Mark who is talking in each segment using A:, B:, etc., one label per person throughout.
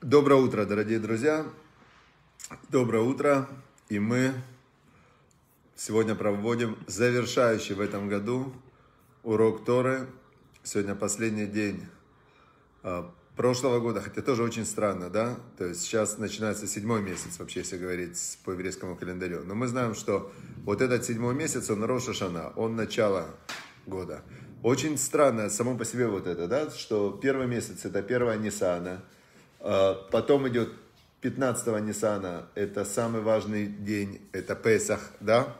A: Доброе утро, дорогие друзья. Доброе утро. И мы сегодня проводим завершающий в этом году урок Торы. Сегодня последний день а, прошлого года, хотя тоже очень странно, да? То есть сейчас начинается седьмой месяц, вообще, если говорить по еврейскому календарю. Но мы знаем, что вот этот седьмой месяц, он Рошашана, он начало года. Очень странно само по себе вот это, да, что первый месяц это первая Нисана. А, потом идет 15-го Ниссана, это самый важный день, это Песах, да?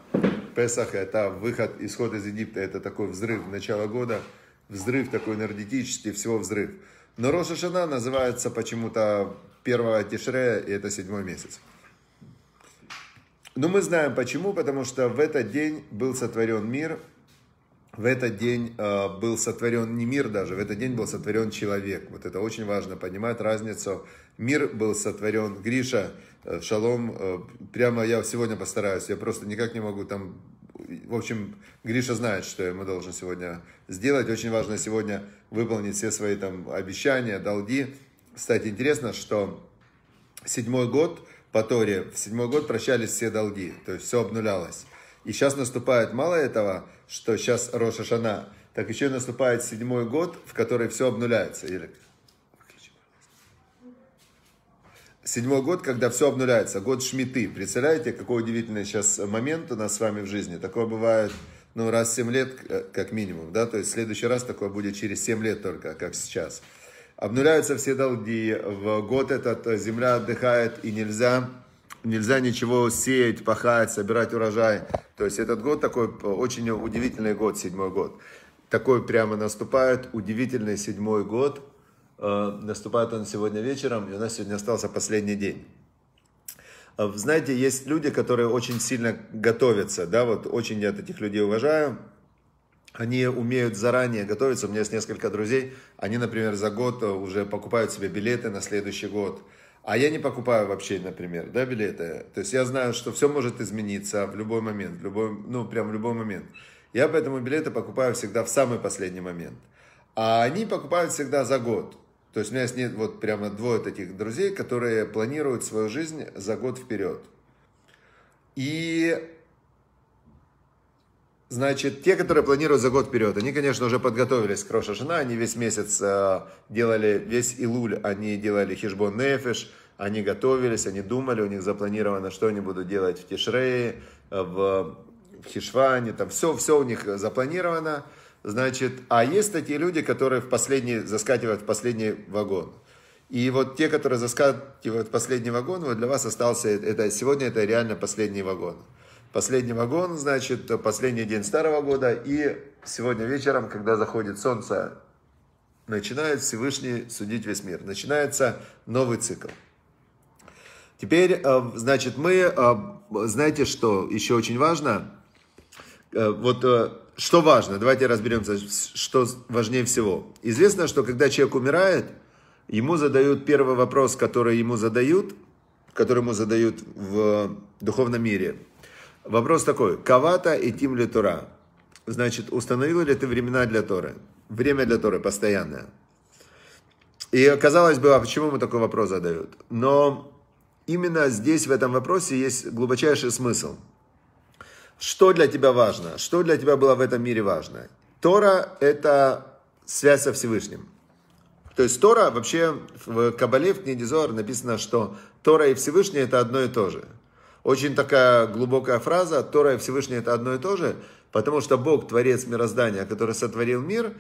A: Песах – это выход, исход из Египта, это такой взрыв, начало года, взрыв такой энергетический, всего взрыв. Но Роша Шана называется почему-то 1 Тишре, и это седьмой месяц. Но мы знаем почему, потому что в этот день был сотворен мир, в этот день э, был сотворен не мир даже, в этот день был сотворен человек. Вот это очень важно понимать разницу. Мир был сотворен, Гриша, э, шалом, э, прямо я сегодня постараюсь, я просто никак не могу там... В общем, Гриша знает, что ему должен сегодня сделать. Очень важно сегодня выполнить все свои там обещания, долги. Кстати, интересно, что седьмой год по Торе, в седьмой год прощались все долги, то есть все обнулялось. И сейчас наступает мало этого, что сейчас Роша Шана, так еще и наступает седьмой год, в который все обнуляется. Или... Седьмой год, когда все обнуляется, год Шмиты. Представляете, какой удивительный сейчас момент у нас с вами в жизни. Такое бывает ну, раз в 7 лет, э, как минимум, да, то есть в следующий раз такое будет через семь лет только, как сейчас. Обнуляются все долги, в год этот э, земля отдыхает и нельзя нельзя ничего сеять, пахать, собирать урожай. То есть этот год такой э, очень удивительный год, седьмой год. Такой прямо наступает удивительный седьмой год. Э, наступает он сегодня вечером, и у нас сегодня остался последний день. Э, знаете, есть люди, которые очень сильно готовятся, да, вот очень я этих людей уважаю, они умеют заранее готовиться. У меня есть несколько друзей, они, например, за год уже покупают себе билеты на следующий год. А я не покупаю вообще, например, да, билеты. То есть я знаю, что все может измениться в любой момент, в любой, ну, прям в любой момент. Я поэтому билеты покупаю всегда в самый последний момент. А они покупают всегда за год. То есть у меня есть нет вот прямо двое таких друзей, которые планируют свою жизнь за год вперед. И Значит, те, которые планируют за год вперед, они, конечно, уже подготовились к Роша Жена, они весь месяц э, делали, весь Илуль они делали хижбон нефиш, они готовились, они думали, у них запланировано, что они будут делать в Тишрее, в, в Хишване, там все, все у них запланировано. Значит, а есть такие люди, которые в последний, заскакивают в последний вагон. И вот те, которые заскакивают в последний вагон, вот для вас остался, это, сегодня это реально последний вагон. Последний вагон, значит, последний день старого года. И сегодня вечером, когда заходит солнце, начинает Всевышний судить весь мир. Начинается новый цикл. Теперь, э, значит, мы, э, знаете, что еще очень важно? Э, вот что важно, давайте разберемся, что важнее всего. Известно, что когда человек умирает, ему задают первый вопрос, который ему задают, который ему задают в духовном мире – Вопрос такой. Кавата и тим ли Тора? Значит, установила ли ты времена для Торы? Время для Торы постоянное. И казалось бы, а почему мы такой вопрос задают? Но именно здесь, в этом вопросе, есть глубочайший смысл. Что для тебя важно? Что для тебя было в этом мире важно? Тора – это связь со Всевышним. То есть Тора, вообще в Кабале, в книге Зоар написано, что Тора и Всевышний – это одно и то же – очень такая глубокая фраза, Тора и Всевышний это одно и то же, потому что Бог, Творец мироздания, который сотворил мир,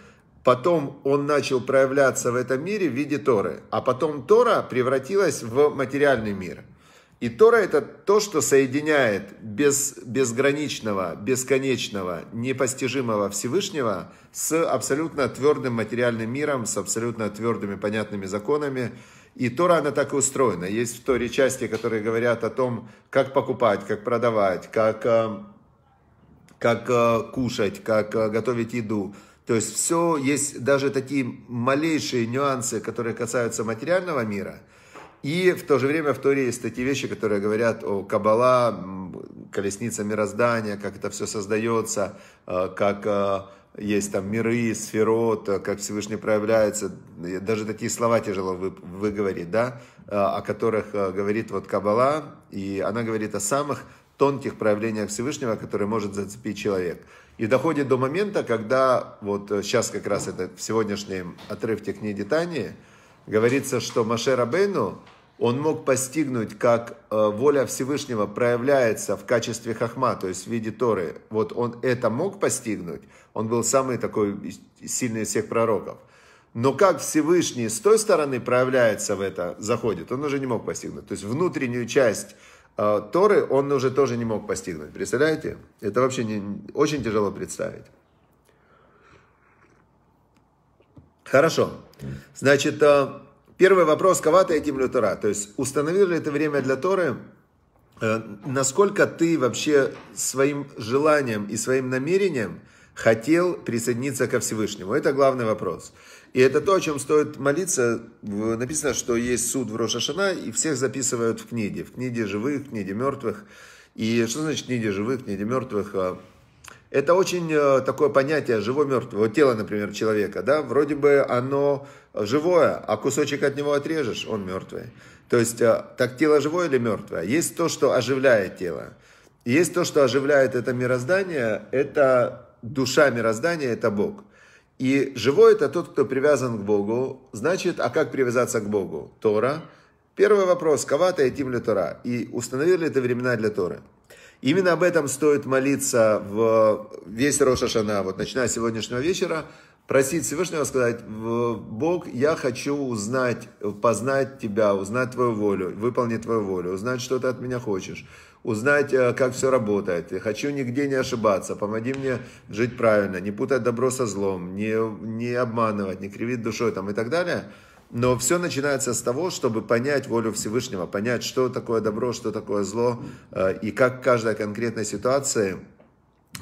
A: потом он начал проявляться в этом мире в виде Торы, а потом Тора превратилась в материальный мир – и Тора это то, что соединяет без, безграничного, бесконечного, непостижимого Всевышнего с абсолютно твердым материальным миром, с абсолютно твердыми понятными законами. И Тора, она так и устроена. Есть в Торе части, которые говорят о том, как покупать, как продавать, как, э, как э, кушать, как э, готовить еду. То есть все, есть даже такие малейшие нюансы, которые касаются материального мира – и в то же время в Торе есть такие вещи, которые говорят о Каббала, колесница мироздания, как это все создается, э, как э, есть там миры, сферот, э, как Всевышний проявляется. Даже такие слова тяжело выговорить, да, о которых говорит вот Каббала, и она говорит о самых тонких проявлениях Всевышнего, которые может зацепить человек. И доходит до момента, когда вот сейчас как раз это в сегодняшнем отрывке книги Тани, говорится, что Маше Рабейну, он мог постигнуть, как э, воля Всевышнего проявляется в качестве хахма, то есть в виде Торы. Вот он это мог постигнуть, он был самый такой сильный из всех пророков. Но как Всевышний с той стороны проявляется в это, заходит, он уже не мог постигнуть. То есть внутреннюю часть э, Торы он уже тоже не мог постигнуть. Представляете? Это вообще не, очень тяжело представить. Хорошо. Значит, э, первый вопрос, кого ты этим Лютора. То есть, установил ли ты время для Торы? Э, насколько ты вообще своим желанием и своим намерением хотел присоединиться ко Всевышнему? Это главный вопрос. И это то, о чем стоит молиться. Написано, что есть суд в Рошашана, и всех записывают в книге. В книге живых, в книге мертвых. И что значит книги живых, книги мертвых? Э, это очень э, такое понятие живо-мертвое. Вот тело, например, человека, да, вроде бы оно живое, а кусочек от него отрежешь, он мертвый. То есть, э, так тело живое или мертвое? Есть то, что оживляет тело. Есть то, что оживляет это мироздание, это душа мироздания, это Бог. И живой это тот, кто привязан к Богу. Значит, а как привязаться к Богу? Тора. Первый вопрос. Кавата и Тим для Тора. И установили это времена для Торы. Именно об этом стоит молиться в весь Рошашана, вот начиная с сегодняшнего вечера, просить Всевышнего сказать, Бог, я хочу узнать, познать Тебя, узнать Твою волю, выполнить Твою волю, узнать, что Ты от меня хочешь, узнать, э, как все работает. Я хочу нигде не ошибаться, помоги мне жить правильно, не путать добро со злом, не, не обманывать, не кривить душой там, и так далее – но все начинается с того, чтобы понять волю Всевышнего, понять, что такое добро, что такое зло, э, и как в каждой конкретной ситуации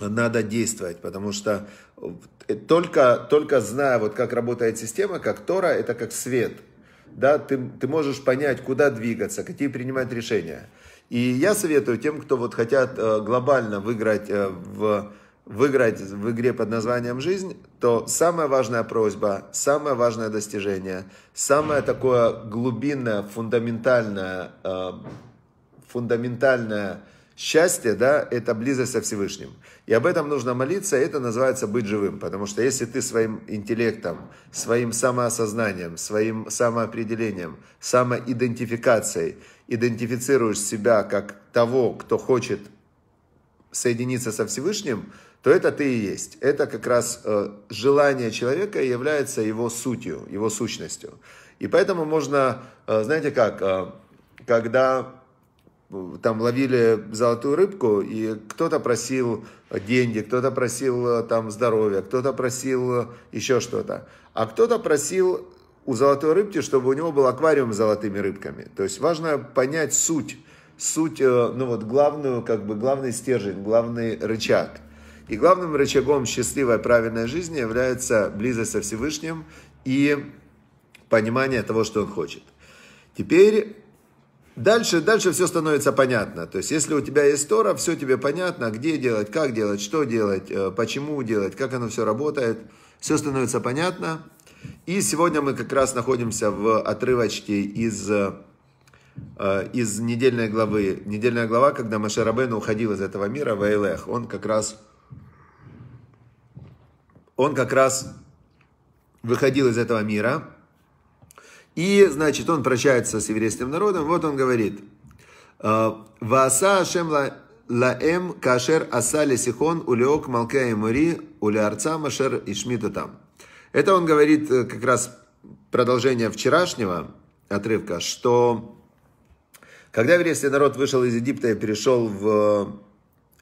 A: надо действовать, потому что э, только, только зная, вот как работает система, как Тора, это как свет. Да, ты, ты можешь понять, куда двигаться, какие принимать решения. И я советую тем, кто вот хотят э, глобально выиграть в выиграть в игре под названием «Жизнь», то самая важная просьба, самое важное достижение, самое такое глубинное, фундаментальное, э, фундаментальное счастье, да, это близость со Всевышним. И об этом нужно молиться, и это называется быть живым. Потому что если ты своим интеллектом, своим самоосознанием, своим самоопределением, самоидентификацией идентифицируешь себя как того, кто хочет соединиться со Всевышним – то это ты и есть. Это как раз э, желание человека является его сутью, его сущностью. И поэтому можно, э, знаете как, э, когда там ловили золотую рыбку, и кто-то просил деньги, кто-то просил там здоровья, кто-то просил еще что-то. А кто-то просил у золотой рыбки, чтобы у него был аквариум с золотыми рыбками. То есть важно понять суть, суть, ну вот главную, как бы главный стержень, главный рычаг. И главным рычагом счастливой правильной жизни является близость со Всевышним и понимание того, что он хочет. Теперь Дальше, дальше все становится понятно. То есть, если у тебя есть Тора, все тебе понятно, где делать, как делать, что делать, э, почему делать, как оно все работает. Все становится понятно. И сегодня мы как раз находимся в отрывочке из, э, э, из недельной главы. Недельная глава, когда Машарабен уходил из этого мира в Эйлех. Он как раз он как раз выходил из этого мира. И, значит, он прощается с еврейским народом. Вот он говорит. «Э, Вааса Ашем лаэм кашер асали сихон улеок малкея мури улеарца машер ишмита там. Это он говорит э, как раз продолжение вчерашнего отрывка, что когда еврейский народ вышел из Египта и перешел в э,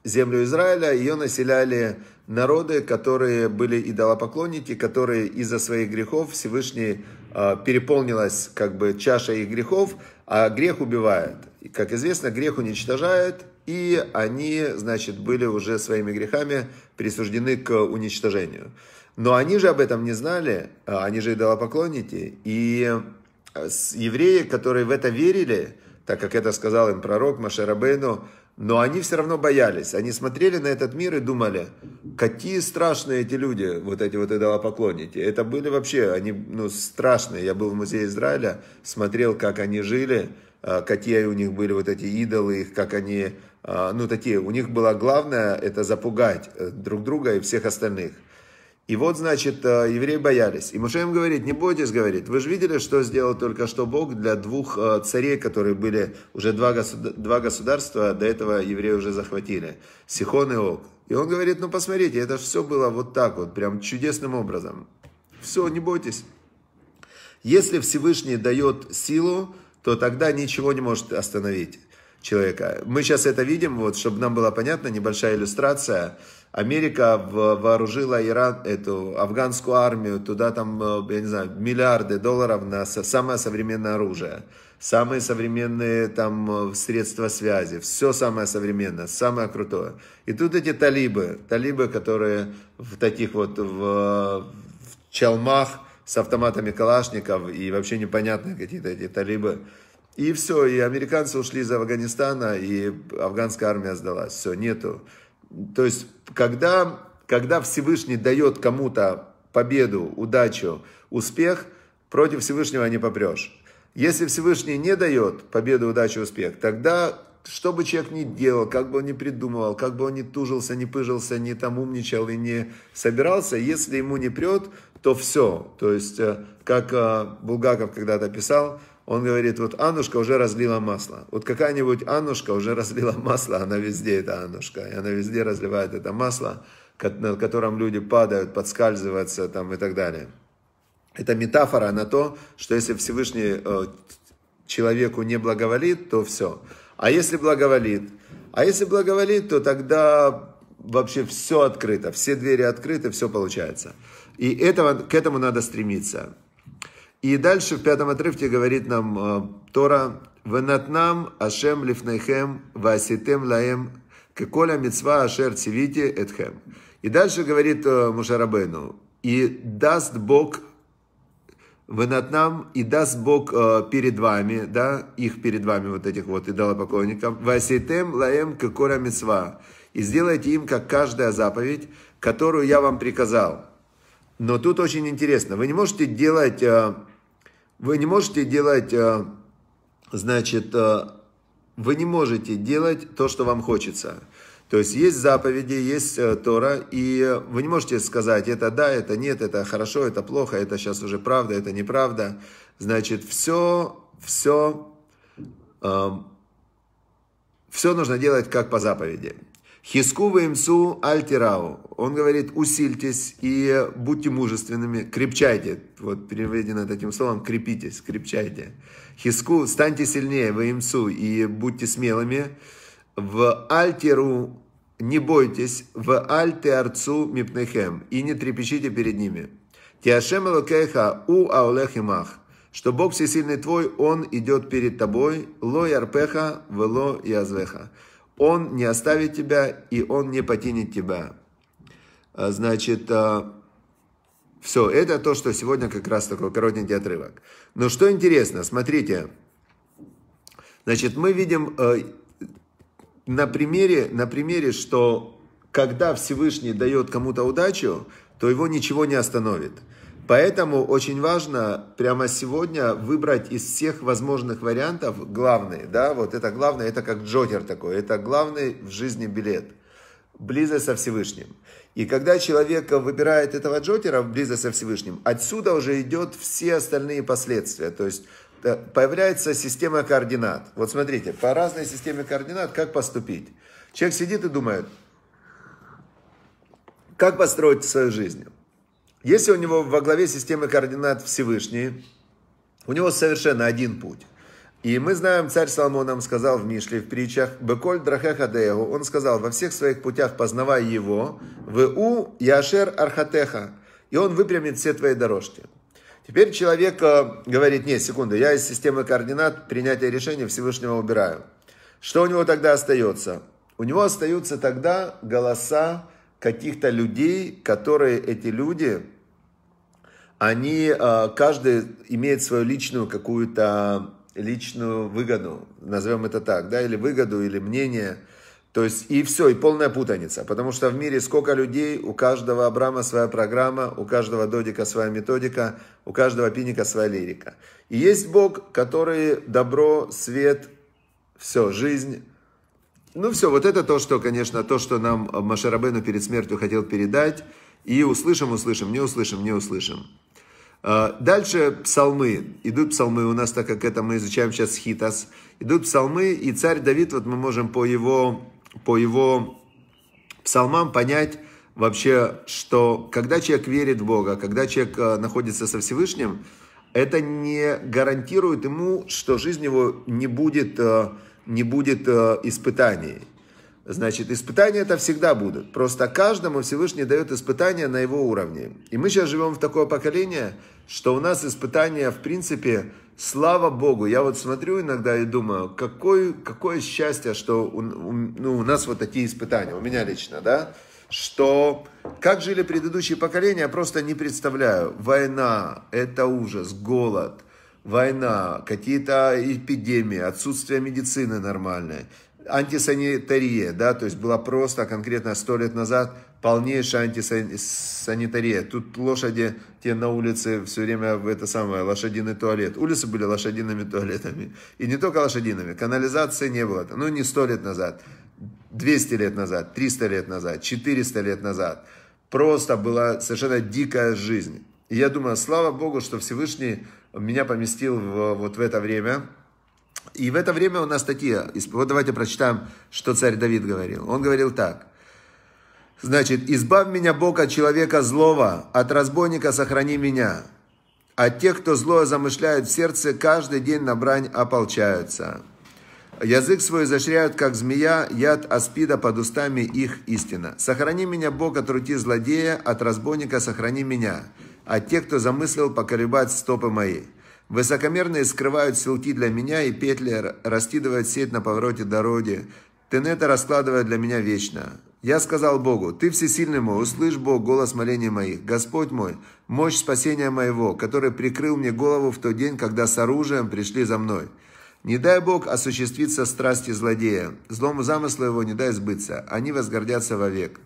A: землю Израиля, ее населяли народы, которые были идолопоклонники, которые из-за своих грехов Всевышний э, переполнилась как бы чаша их грехов, а грех убивает. И, как известно, грех уничтожает, и они, значит, были уже своими грехами присуждены к уничтожению. Но они же об этом не знали, а они же идолопоклонники, и а, евреи, которые в это верили, так как это сказал им пророк Машарабейну, но они все равно боялись. Они смотрели на этот мир и думали, Какие страшные эти люди, вот эти вот идолопоклонники. Это были вообще, они ну, страшные. Я был в музее Израиля, смотрел, как они жили, а, какие у них были вот эти идолы, их, как они, а, ну такие, у них было главное это запугать э, друг друга и всех остальных. И вот, значит, э, евреи боялись. И Моше им говорит, не бойтесь, говорит, вы же видели, что сделал только что Бог для двух э, царей, которые были уже два, государ... два государства, а до этого евреи уже захватили, Сихон и Ог. И он говорит, ну посмотрите, это же все было вот так вот, прям чудесным образом. Все, не бойтесь. Если Всевышний дает силу, то тогда ничего не может остановить человека. Мы сейчас это видим, вот, чтобы нам была понятна небольшая иллюстрация – Америка вооружила Иран, эту афганскую армию, туда там, э, я не знаю, миллиарды долларов на самое современное оружие, самые современные там э, средства связи, все самое современное, самое крутое. И тут эти талибы, талибы, которые в таких вот в, в чалмах с автоматами калашников и вообще непонятные какие-то эти талибы, и все, и американцы ушли из Афганистана, и афганская армия сдалась. Все, нету. То есть, когда, когда Всевышний дает кому-то победу, удачу, успех, против Всевышнего не попрешь. Если Всевышний не дает победу, удачу, успех, тогда что бы человек ни делал, как бы он ни придумывал, как бы он ни тужился, не пыжился, не там умничал и не собирался, если ему не прет, то все. То есть, э, как э, Булгаков когда-то писал, он говорит, вот Аннушка уже разлила масло. Вот какая-нибудь Аннушка уже разлила масло, она везде это Аннушка, и она везде разливает это масло, на котором люди падают, подскальзываются там и так далее. Это метафора на то, что если Всевышний э, человеку не благоволит, то все. А если благоволит? А если благоволит, то тогда вообще все открыто, все двери открыты, все получается. И этого, к этому надо стремиться. И дальше в пятом отрывке говорит нам э, Тора, «Венатнам ашем лифнейхем васитем лаем кеколя мецва ашер цивите этхем». И дальше говорит э, Мушарабейну, «И даст Бог Венатнам, и даст Бог э, перед вами, да, их перед вами, вот этих вот идолопоклонников, «Васитем лаем кеколя мецва» и сделайте им, как каждая заповедь, которую я вам приказал. Но тут очень интересно, вы не можете делать вы не можете делать, э, значит, э, вы не можете делать то, что вам хочется. То есть есть заповеди, есть э, Тора, и вы не можете сказать, это да, это нет, это хорошо, это плохо, это сейчас уже правда, это неправда. Значит, все, все, э, все нужно делать как по заповеди. Хискува имсу альтирау. Он говорит, усильтесь и будьте мужественными, крепчайте. Вот переведено этим словом, крепитесь, крепчайте. Хиску, станьте сильнее, вы имсу, и будьте смелыми. В альтиру не бойтесь, в альте арцу мипнехем, и не трепещите перед ними. Тиашем элокеха у аулех имах. Что Бог всесильный твой, Он идет перед тобой, ло ярпеха, вело язвеха. Он не оставит тебя, и он не покинет тебя. А, значит, а, все, это то, что сегодня как раз такой коротенький отрывок. Но что интересно, смотрите, значит, мы видим а, на примере, на примере, что когда Всевышний дает кому-то удачу, то его ничего не остановит. Поэтому очень важно прямо сегодня выбрать из всех возможных вариантов главный, да, вот это главное, это как джокер такой, это главный в жизни билет, близость со Всевышним. И когда человек выбирает этого джокера, близость со Всевышним, отсюда уже идет все остальные последствия, то есть э, появляется система координат. Вот смотрите, по разной системе координат как поступить. Человек сидит и думает, как построить свою жизнь? Если у него во главе системы координат Всевышний, у него совершенно один путь. И мы знаем, царь Соломон нам сказал в Мишле, в притчах, «Беколь драхеха деягу». Он сказал, во всех своих путях познавай его, в У яшер архатеха». И он выпрямит все твои дорожки. Теперь человек э, говорит, нет, секунду, я из системы координат принятия решения Всевышнего убираю. Что у него тогда остается? У него остаются тогда голоса каких-то людей, которые эти люди они, а, каждый имеет свою личную какую-то личную выгоду, назовем это так, да, или выгоду, или мнение. То есть и все, и полная путаница, потому что в мире сколько людей, у каждого Абрама своя программа, у каждого Додика своя методика, у каждого Пиника своя лирика. И есть Бог, который добро, свет, все, жизнь. Ну все, вот это то, что, конечно, то, что нам Машарабену перед смертью хотел передать. И услышим, услышим, не услышим, не услышим. Э, дальше псалмы. Идут псалмы у нас, так как это мы изучаем сейчас хитас. Идут псалмы, и царь Давид, вот мы можем по его, по его псалмам понять вообще, что когда человек верит в Бога, когда человек э, находится со Всевышним, это не гарантирует ему, что жизнь его не будет, э, не будет испытаний. Значит, испытания это всегда будут. Просто каждому Всевышний дает испытания на его уровне. И мы сейчас живем в такое поколение, что у нас испытания, в принципе, слава Богу. Я вот смотрю иногда и думаю, какой, какое счастье, что у, у, ну, у нас вот такие испытания, у меня лично, да? Что как жили предыдущие поколения, я просто не представляю. Война, это ужас, голод, война, какие-то эпидемии, отсутствие медицины нормальной, антисанитария, да, то есть была просто конкретно сто лет назад полнейшая антисанитария. Тут лошади, те на улице все время в это самое, лошадиный туалет. Улицы были лошадиными туалетами. И не только лошадиными, канализации не было. Ну, не сто лет назад, 200 лет назад, 300 лет назад, 400 лет назад. Просто была совершенно дикая жизнь. И я думаю, слава Богу, что Всевышний меня поместил в, вот в это время, и в это время у нас статья. Вот давайте прочитаем, что царь Давид говорил. Он говорил так. Значит, «Избавь меня, Бог, от человека злого, от разбойника сохрани меня. А тех, кто злое замышляют в сердце, каждый день на брань ополчаются. Язык свой изощряют, как змея, яд аспида под устами их истина. Сохрани меня, Бог, от рути злодея, от разбойника сохрани меня, А тех, кто замыслил поколебать стопы мои». Высокомерные скрывают силки для меня, и петли раскидывают сеть на повороте дороги. Тенета раскладывает для меня вечно. Я сказал Богу, «Ты всесильный мой, услышь, Бог, голос молений моих. Господь мой, мощь спасения моего, который прикрыл мне голову в тот день, когда с оружием пришли за мной». Не дай Бог осуществиться страсти злодея, злому замыслу его не дай сбыться, они возгордятся вовек.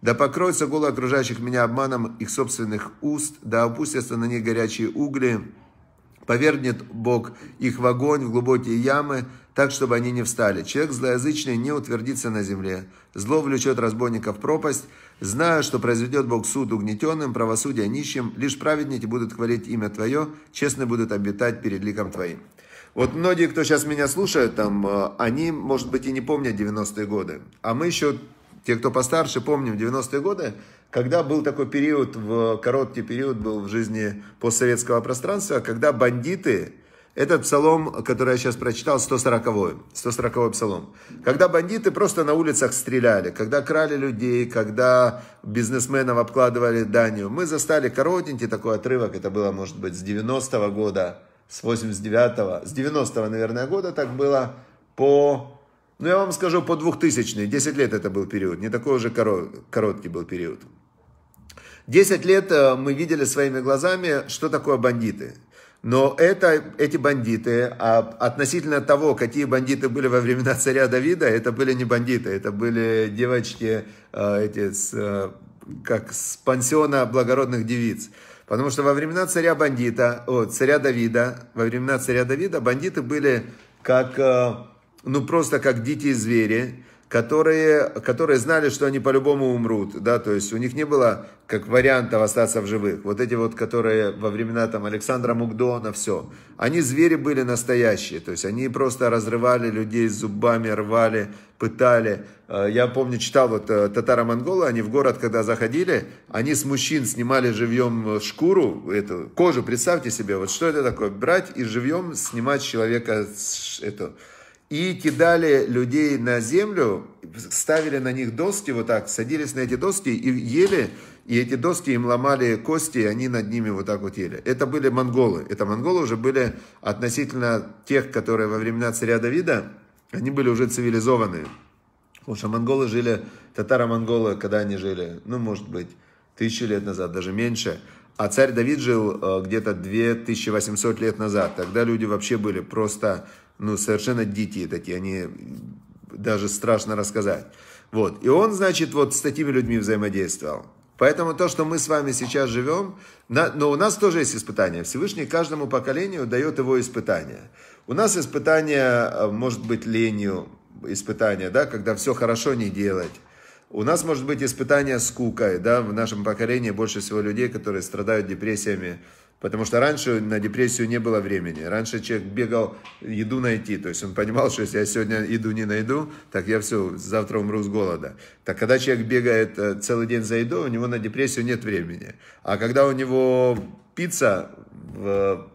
A: Да покроются голы окружающих меня обманом их собственных уст, да опустятся на них горячие угли, Повернет Бог их в огонь, в глубокие ямы, так, чтобы они не встали. Человек злоязычный не утвердится на земле. Зло влечет разбойников в пропасть, зная, что произведет Бог суд угнетенным, правосудие нищим. Лишь праведники будут хвалить имя Твое, честно будут обитать перед ликом Твоим. Вот многие, кто сейчас меня слушает, там, э, они, может быть, и не помнят 90-е годы. А мы еще, те, кто постарше, помним 90-е годы, когда был такой период, в, короткий период был в жизни постсоветского пространства, когда бандиты, этот псалом, который я сейчас прочитал, 140-й, 140 псалом, когда бандиты просто на улицах стреляли, когда крали людей, когда бизнесменов обкладывали данью, мы застали коротенький такой отрывок, это было, может быть, с 90-го года, с 89-го, с 90-го, наверное, года так было, по ну, я вам скажу, по 2000 10 лет это был период, не такой уже короткий был период. 10 лет э, мы видели своими глазами, что такое бандиты. Но это, эти бандиты, а относительно того, какие бандиты были во времена царя Давида, это были не бандиты, это были девочки э, эти, с, э, как с пансиона благородных девиц. Потому что во времена царя бандита, о, царя Давида, во времена царя Давида бандиты были как, э, ну просто как дикие звери которые, которые знали, что они по-любому умрут, да, то есть у них не было как вариантов остаться в живых. Вот эти вот, которые во времена там Александра Мукдона, все. Они звери были настоящие, то есть они просто разрывали людей зубами, рвали, пытали. Э, я помню, читал вот э, татаро-монголы, они в город, когда заходили, они с мужчин снимали живьем э, шкуру, эту кожу, представьте себе, вот что это такое, брать и живьем снимать человека эту, и кидали людей на землю, ставили на них доски вот так, садились на эти доски и ели, и эти доски им ломали кости, и они над ними вот так вот ели. Это были монголы. Это монголы уже были относительно тех, которые во времена царя Давида, они были уже цивилизованные. Потому что монголы жили, татаро-монголы, когда они жили, ну, может быть, тысячи лет назад, даже меньше. А царь Давид жил э, где-то 2800 лет назад. Тогда люди вообще были просто ну, совершенно дети такие, они даже страшно рассказать. Вот. И он, значит, вот с такими людьми взаимодействовал. Поэтому то, что мы с вами сейчас живем, на, но у нас тоже есть испытания. Всевышний каждому поколению дает его испытания. У нас испытание э, может быть ленью, испытание, да, когда все хорошо не делать. У нас может быть испытание скукой, да, в нашем поколении больше всего людей, которые страдают депрессиями, Потому что раньше на депрессию не было времени. Раньше человек бегал еду найти. То есть он понимал, что если я сегодня еду не найду, так я все, завтра умру с голода. Так когда человек бегает э, целый день за едой, у него на депрессию нет времени. А когда у него пицца в,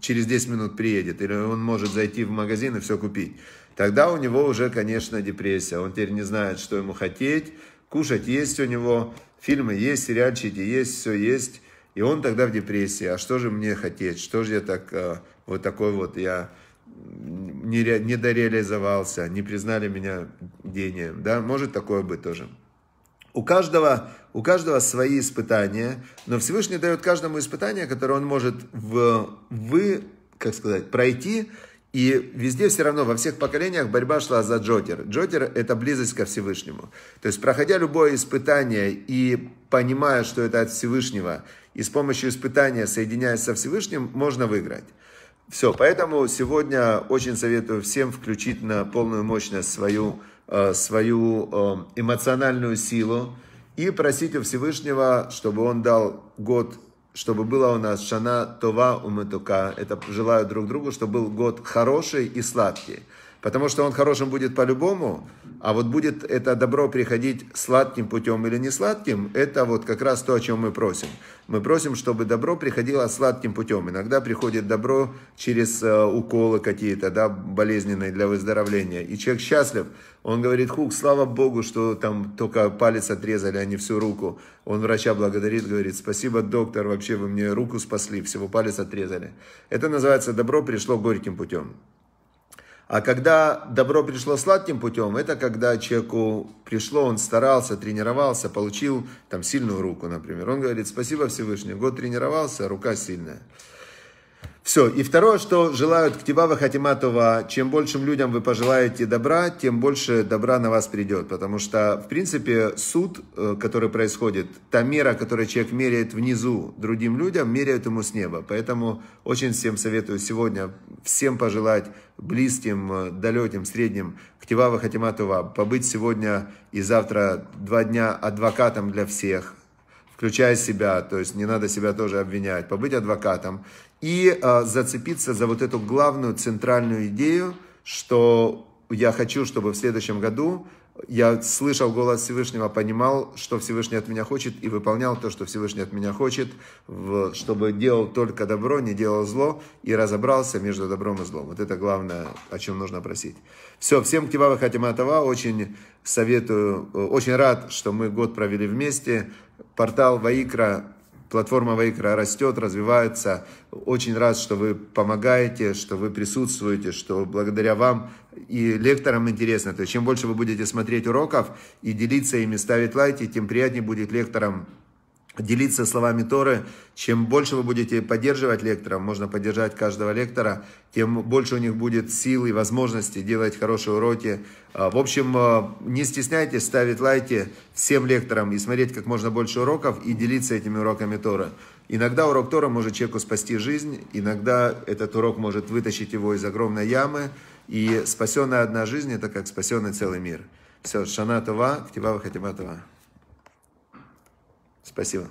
A: через 10 минут приедет, или он может зайти в магазин и все купить, тогда у него уже, конечно, депрессия. Он теперь не знает, что ему хотеть. Кушать есть у него, фильмы есть, сериальчики есть, все есть и он тогда в депрессии, а что же мне хотеть, что же я так, э, вот такой вот я не, не дореализовался, не признали меня гением, да, может такое быть тоже. У каждого, у каждого свои испытания, но Всевышний дает каждому испытание, которое он может в, вы, как сказать, пройти и везде все равно, во всех поколениях борьба шла за Джокер. Джокер – это близость ко Всевышнему. То есть, проходя любое испытание и понимая, что это от Всевышнего, и с помощью испытания, соединяясь со Всевышним, можно выиграть. Все, поэтому сегодня очень советую всем включить на полную мощность свою, э, свою э, эмоциональную силу и просить у Всевышнего, чтобы он дал год чтобы было у нас шана това уметука, Это желаю друг другу, чтобы был год хороший и сладкий. Потому что он хорошим будет по-любому, а вот будет это добро приходить сладким путем или не сладким, это вот как раз то, о чем мы просим. Мы просим, чтобы добро приходило сладким путем. Иногда приходит добро через э, уколы какие-то, да, болезненные для выздоровления. И человек счастлив. Он говорит, хук, слава Богу, что там только палец отрезали, а не всю руку. Он врача благодарит, говорит, спасибо, доктор, вообще вы мне руку спасли, всего палец отрезали. Это называется добро пришло горьким путем. А когда добро пришло сладким путем, это когда человеку пришло, он старался, тренировался, получил там сильную руку, например. Он говорит, спасибо Всевышний, год тренировался, рука сильная. Все. И второе, что желают ктивава хатиматова, чем большим людям вы пожелаете добра, тем больше добра на вас придет. Потому что, в принципе, суд, э, который происходит, та мера, которую человек меряет внизу другим людям, меряет ему с неба. Поэтому очень всем советую сегодня всем пожелать близким, э, далеким, средним ктивава хатиматова побыть сегодня и завтра два дня адвокатом для всех включая себя, то есть не надо себя тоже обвинять, побыть адвокатом, и э, зацепиться за вот эту главную центральную идею, что я хочу, чтобы в следующем году я слышал голос Всевышнего, понимал, что Всевышний от меня хочет, и выполнял то, что Всевышний от меня хочет, в, чтобы делал только добро, не делал зло, и разобрался между добром и злом. Вот это главное, о чем нужно просить. Все, всем Ктивавы хатиматова, очень советую, э, очень рад, что мы год провели вместе. Портал Ваикра Платформа Вейкра растет, развивается. Очень рад, что вы помогаете, что вы присутствуете, что благодаря вам и лекторам интересно. То есть чем больше вы будете смотреть уроков и делиться ими, ставить лайки, тем приятнее будет лекторам делиться словами Торы. Чем больше вы будете поддерживать лектора, можно поддержать каждого лектора, тем больше у них будет сил и возможности делать хорошие уроки. А, в общем, а, не стесняйтесь ставить лайки всем лекторам и смотреть как можно больше уроков и делиться этими уроками Торы. Иногда урок Тора может человеку спасти жизнь, иногда этот урок может вытащить его из огромной ямы, и спасенная одна жизнь – это как спасенный целый мир. Все, шана това, ктива хатима това. Спасибо.